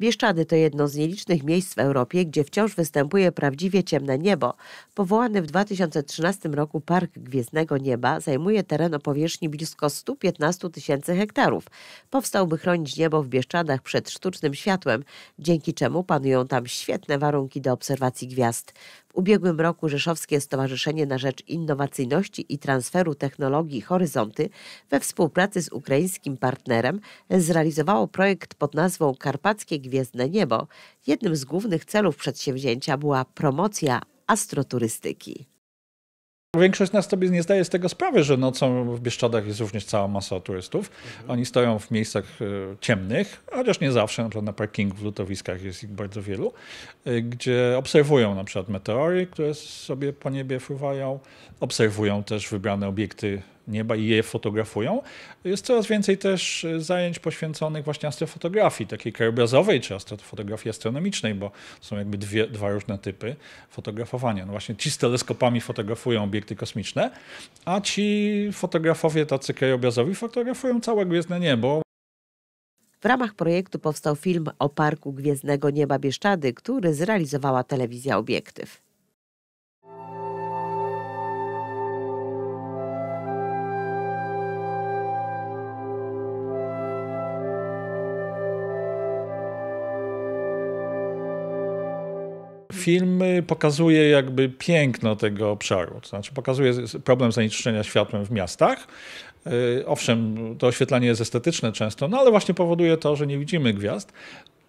Bieszczady to jedno z nielicznych miejsc w Europie, gdzie wciąż występuje prawdziwie ciemne niebo. Powołany w 2013 roku Park Gwiezdnego Nieba zajmuje teren o powierzchni blisko 115 tysięcy hektarów. Powstał, by chronić niebo w Bieszczadach przed sztucznym światłem, dzięki czemu panują tam świetne warunki do obserwacji gwiazd. W ubiegłym roku Rzeszowskie Stowarzyszenie na Rzecz Innowacyjności i Transferu Technologii Horyzonty we współpracy z ukraińskim partnerem zrealizowało projekt pod nazwą Karpackie Gwiazdy Gwiezdne Niebo, jednym z głównych celów przedsięwzięcia była promocja astroturystyki. Większość nas sobie nie zdaje z tego sprawy, że nocą w Bieszczadach jest również cała masa turystów. Mhm. Oni stoją w miejscach e, ciemnych, chociaż nie zawsze, na przykład na parkingu w lutowiskach jest ich bardzo wielu, e, gdzie obserwują na przykład meteory, które sobie po niebie fruwają, obserwują też wybrane obiekty nieba i je fotografują. Jest coraz więcej też e, zajęć poświęconych właśnie astrofotografii, takiej krajobrazowej czy astrofotografii astronomicznej, bo są jakby dwie, dwa różne typy fotografowania. No właśnie ci z teleskopami fotografują obiekty kosmiczne, a ci fotografowie tacy krajobrazowi fotografują całe gwiezdne niebo. W ramach projektu powstał film o Parku Gwiezdnego Nieba Bieszczady, który zrealizowała telewizja Obiektyw. film pokazuje jakby piękno tego obszaru. To znaczy pokazuje problem zanieczyszczenia światłem w miastach. Y, owszem, to oświetlenie jest estetyczne często, no ale właśnie powoduje to, że nie widzimy gwiazd,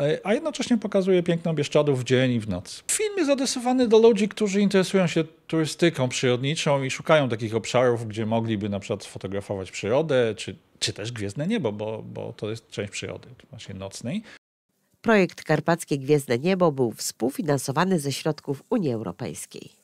y, a jednocześnie pokazuje piękno Bieszczadów w dzień i w noc. Film jest adresowany do ludzi, którzy interesują się turystyką przyrodniczą i szukają takich obszarów, gdzie mogliby na przykład sfotografować przyrodę, czy, czy też gwiezdne niebo, bo, bo to jest część przyrody właśnie nocnej. Projekt Karpackie Gwiezdne Niebo był współfinansowany ze środków Unii Europejskiej.